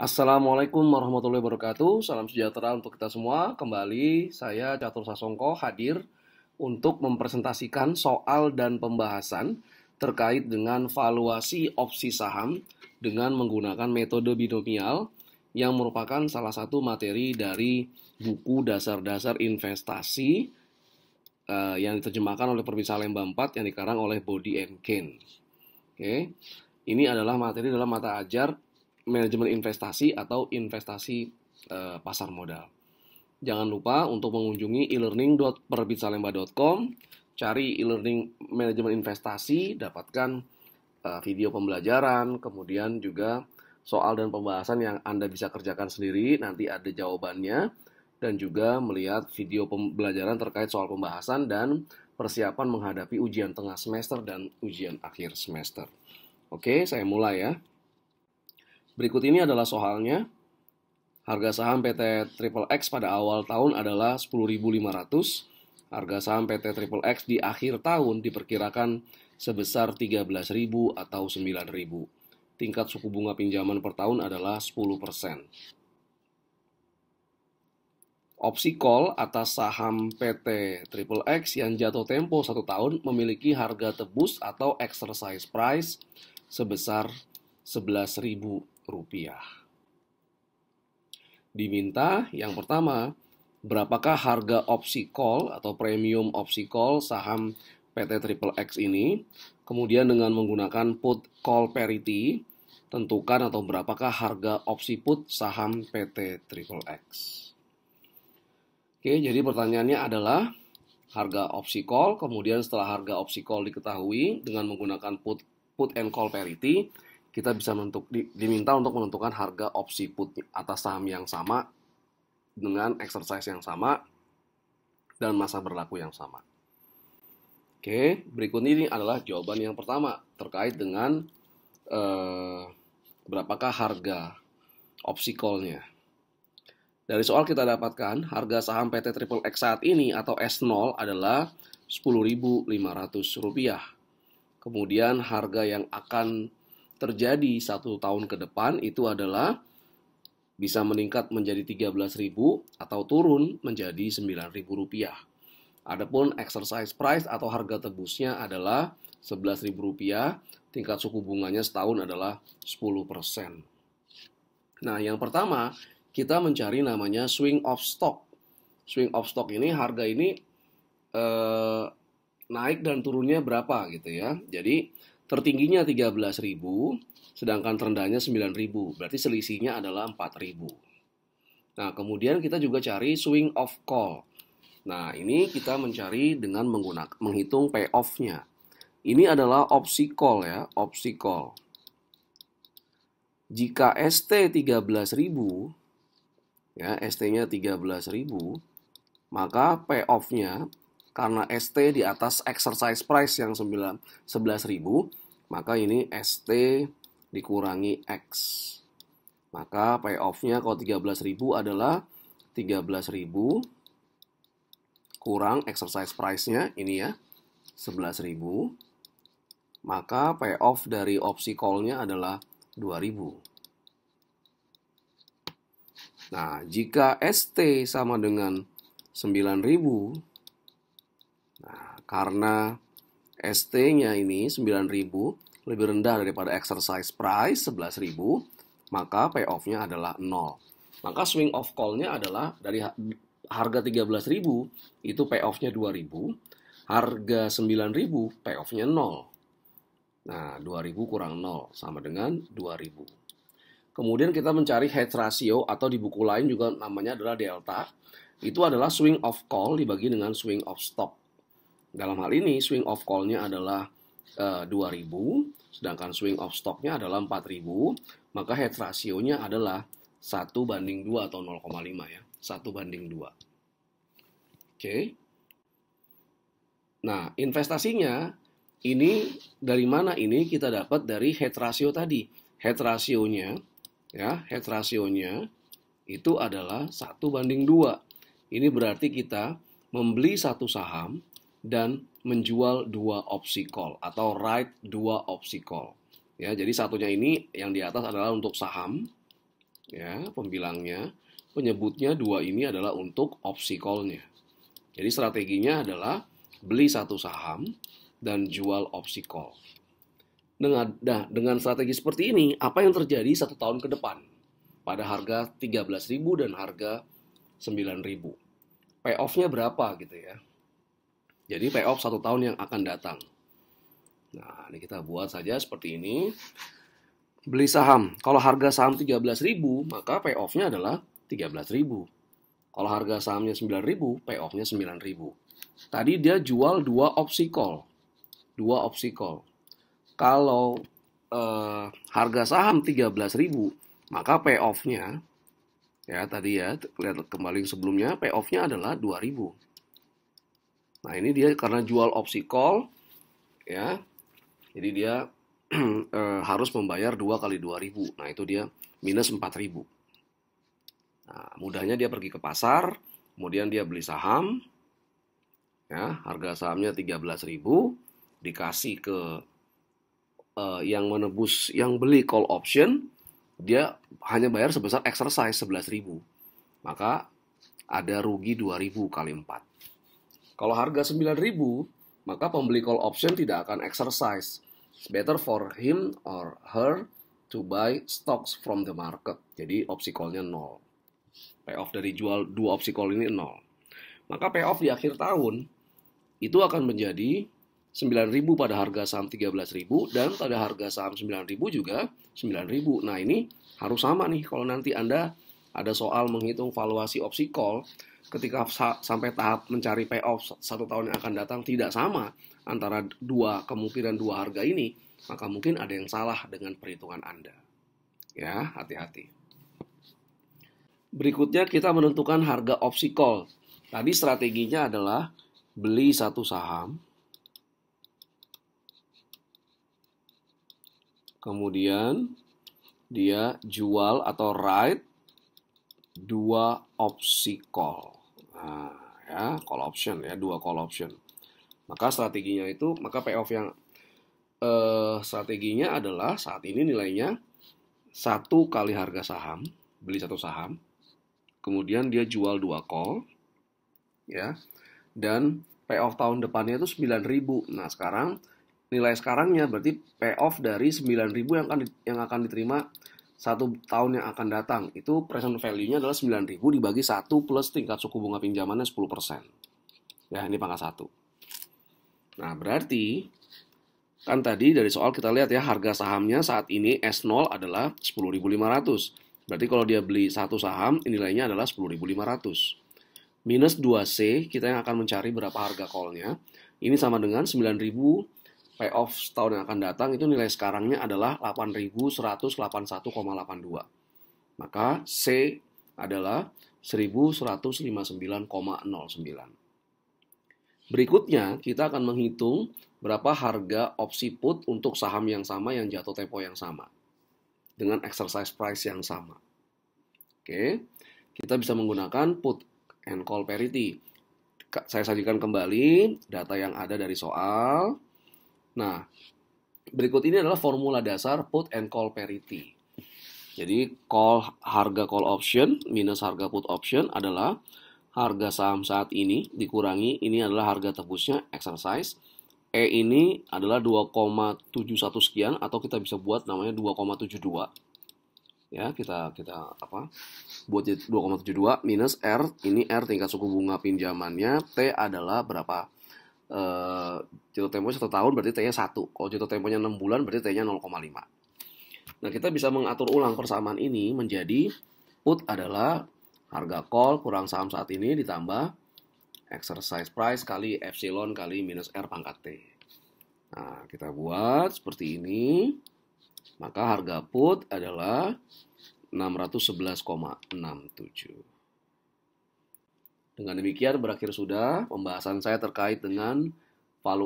Assalamualaikum warahmatullahi wabarakatuh. Salam sejahtera untuk kita semua. Kembali saya Catur Sasongko hadir untuk mempresentasikan soal dan pembahasan terkait dengan valuasi opsi saham dengan menggunakan metode binomial yang merupakan salah satu materi dari buku dasar-dasar investasi uh, yang diterjemahkan oleh Permisa Lemba 4 yang dikarang oleh Body and Kane. Oke. Okay. Ini adalah materi dalam mata ajar manajemen investasi atau investasi e, pasar modal. Jangan lupa untuk mengunjungi e-learning.perbitsalemba.com, cari e-learning manajemen investasi, dapatkan e, video pembelajaran, kemudian juga soal dan pembahasan yang Anda bisa kerjakan sendiri, nanti ada jawabannya, dan juga melihat video pembelajaran terkait soal pembahasan dan persiapan menghadapi ujian tengah semester dan ujian akhir semester. Oke, saya mulai ya. Berikut ini adalah soalnya. Harga saham PT Triple X pada awal tahun adalah 10.500. Harga saham PT Triple X di akhir tahun diperkirakan sebesar 13.000 atau 9.000. Tingkat suku bunga pinjaman per tahun adalah 10%. Opsi call atas saham PT Triple X yang jatuh tempo satu tahun memiliki harga tebus atau exercise price sebesar 11.000 rupiah. Diminta yang pertama, berapakah harga opsi call atau premium opsi call saham PT Triple X ini? Kemudian dengan menggunakan put call parity, tentukan atau berapakah harga opsi put saham PT Triple X. Oke, jadi pertanyaannya adalah harga opsi call, kemudian setelah harga opsi call diketahui dengan menggunakan put put and call parity, kita bisa untuk di, diminta untuk menentukan harga opsi put atas saham yang sama dengan exercise yang sama dan masa berlaku yang sama. Oke, berikut ini adalah jawaban yang pertama terkait dengan eh, berapakah harga opsi call-nya. Dari soal kita dapatkan harga saham PT Triple X saat ini atau S0 adalah Rp10.500. Kemudian harga yang akan terjadi satu tahun ke depan itu adalah bisa meningkat menjadi 13.000 atau turun menjadi 9.000 rupiah. Adapun exercise price atau harga tebusnya adalah 11.000 rupiah, tingkat suku bunganya setahun adalah 10%. Nah, yang pertama, kita mencari namanya swing of stock. Swing of stock ini harga ini eh, naik dan turunnya berapa gitu ya. Jadi, Tertingginya 13.000, sedangkan terendahnya 9.000. Berarti selisihnya adalah 4.000. Nah, kemudian kita juga cari swing of call. Nah, ini kita mencari dengan menggunakan menghitung payoff-nya. Ini adalah opsi call ya, opsi call. Jika ST 13.000 ya, ST-nya 13.000, maka payoff-nya karena ST di atas exercise price yang 11.000, maka ini ST dikurangi X. Maka payoff-nya kalau 13.000 adalah 13.000 kurang exercise price-nya ini ya 11.000. Maka payoff dari opsi call-nya adalah 2000. Nah, jika ST sama dengan 9000 Nah, karena ST-nya ini 9.000 lebih rendah daripada exercise price 11.000, maka payoff-nya adalah 0. Maka swing off call-nya adalah dari harga 13.000 itu payoff-nya 2.000, harga 9.000 payoff-nya 0. Nah, 2000 kurang 0 sama dengan 2000. Kemudian kita mencari hedge ratio atau di buku lain juga namanya adalah delta. Itu adalah swing of call dibagi dengan swing of stop. Dalam hal ini swing of call-nya adalah e, eh, 2000, sedangkan swing of stop-nya adalah 4000, maka head ratio-nya adalah 1 banding 2 atau 0,5 ya. 1 banding 2. Oke. Okay. Nah, investasinya ini dari mana ini kita dapat dari head ratio tadi. Head rasionya ya, head rasionya itu adalah 1 banding 2. Ini berarti kita membeli satu saham dan menjual dua opsi call atau write dua opsi call. Ya, jadi satunya ini yang di atas adalah untuk saham, ya, pembilangnya, penyebutnya dua ini adalah untuk opsi callnya Jadi strateginya adalah beli satu saham dan jual opsi call. Dengan, nah, dengan strategi seperti ini, apa yang terjadi satu tahun ke depan? Pada harga 13.000 dan harga 9.000. Payoff-nya berapa gitu ya? Jadi payoff satu tahun yang akan datang. Nah, ini kita buat saja seperti ini. Beli saham. Kalau harga saham 13.000, maka payoff-nya adalah 13.000. Kalau harga sahamnya 9.000, payoff-nya 9.000. Tadi dia jual dua opsi call. Dua opsi call. Kalau eh, harga saham 13.000, maka payoff-nya ya tadi ya, lihat kembali sebelumnya, payoff-nya adalah 2.000. Nah, ini dia karena jual opsi call ya. Jadi dia eh, harus membayar 2 kali 2000. Nah, itu dia minus 4000. Nah, mudahnya dia pergi ke pasar, kemudian dia beli saham. Ya, harga sahamnya 13.000 dikasih ke eh, yang menebus yang beli call option, dia hanya bayar sebesar exercise 11.000. Maka ada rugi 2000 kali 4. Kalau harga 9000 maka pembeli call option tidak akan exercise. It's better for him or her to buy stocks from the market. Jadi opsi call-nya nol. Payoff dari jual dua opsi call ini nol. Maka payoff di akhir tahun itu akan menjadi 9.000 pada harga saham 13.000 dan pada harga saham 9.000 juga 9.000. Nah, ini harus sama nih kalau nanti Anda ada soal menghitung valuasi opsi call, ketika sampai tahap mencari payoff satu tahun yang akan datang tidak sama antara dua kemungkinan dua harga ini, maka mungkin ada yang salah dengan perhitungan Anda. Ya, hati-hati. Berikutnya kita menentukan harga opsi call. Tadi strateginya adalah beli satu saham, kemudian dia jual atau write dua opsi call. Nah, ya, call option ya, dua call option. Maka strateginya itu, maka payoff yang eh, strateginya adalah saat ini nilainya satu kali harga saham, beli satu saham, kemudian dia jual dua call, ya, dan payoff tahun depannya itu 9.000. Nah, sekarang nilai sekarangnya berarti payoff dari 9.000 yang akan yang akan diterima satu tahun yang akan datang itu present value-nya adalah 9.000 dibagi 1 plus tingkat suku bunga pinjamannya 10%. Ya, ini pangkat satu. Nah, berarti kan tadi dari soal kita lihat ya harga sahamnya saat ini S0 adalah 10.500. Berarti kalau dia beli satu saham nilainya adalah 10.500. Minus 2C kita yang akan mencari berapa harga call-nya. Ini sama dengan 9.000 payoff setahun yang akan datang itu nilai sekarangnya adalah 8.181,82. Maka C adalah 1.159,09. Berikutnya kita akan menghitung berapa harga opsi put untuk saham yang sama yang jatuh tempo yang sama dengan exercise price yang sama. Oke, kita bisa menggunakan put and call parity. Saya sajikan kembali data yang ada dari soal Nah, berikut ini adalah formula dasar put and call parity. Jadi call harga call option minus harga put option adalah harga saham saat ini dikurangi ini adalah harga tebusnya exercise. E ini adalah 2,71 sekian atau kita bisa buat namanya 2,72. Ya, kita kita apa? Buat 2,72 minus R, ini R tingkat suku bunga pinjamannya, T adalah berapa? uh, jatuh temponya satu tahun berarti T-nya satu. Kalau jatuh temponya enam bulan berarti T-nya 0,5. Nah, kita bisa mengatur ulang persamaan ini menjadi put adalah harga call kurang saham saat ini ditambah exercise price kali epsilon kali minus R pangkat T. Nah, kita buat seperti ini. Maka harga put adalah 611,67. Dengan demikian berakhir sudah pembahasan saya terkait dengan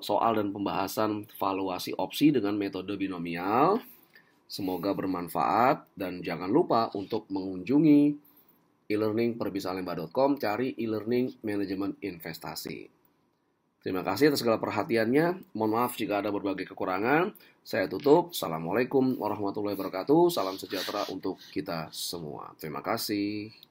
soal dan pembahasan valuasi opsi dengan metode binomial. Semoga bermanfaat dan jangan lupa untuk mengunjungi e-learning perbisalemba.com cari e-learning manajemen investasi. Terima kasih atas segala perhatiannya. Mohon maaf jika ada berbagai kekurangan. Saya tutup. Assalamualaikum warahmatullahi wabarakatuh. Salam sejahtera untuk kita semua. Terima kasih.